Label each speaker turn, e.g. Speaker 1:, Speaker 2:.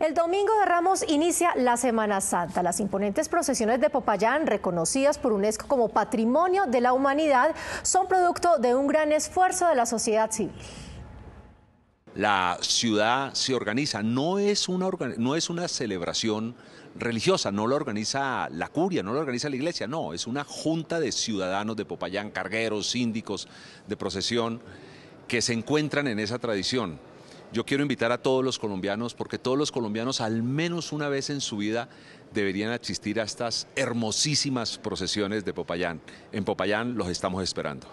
Speaker 1: El domingo de Ramos inicia la Semana Santa. Las imponentes procesiones de Popayán, reconocidas por UNESCO como Patrimonio de la Humanidad, son producto de un gran esfuerzo de la sociedad civil.
Speaker 2: La ciudad se organiza, no es una, no es una celebración religiosa, no la organiza la curia, no la organiza la iglesia, no, es una junta de ciudadanos de Popayán, cargueros, síndicos de procesión que se encuentran en esa tradición yo quiero invitar a todos los colombianos, porque todos los colombianos al menos una vez en su vida deberían asistir a estas hermosísimas procesiones de Popayán. En Popayán los estamos esperando.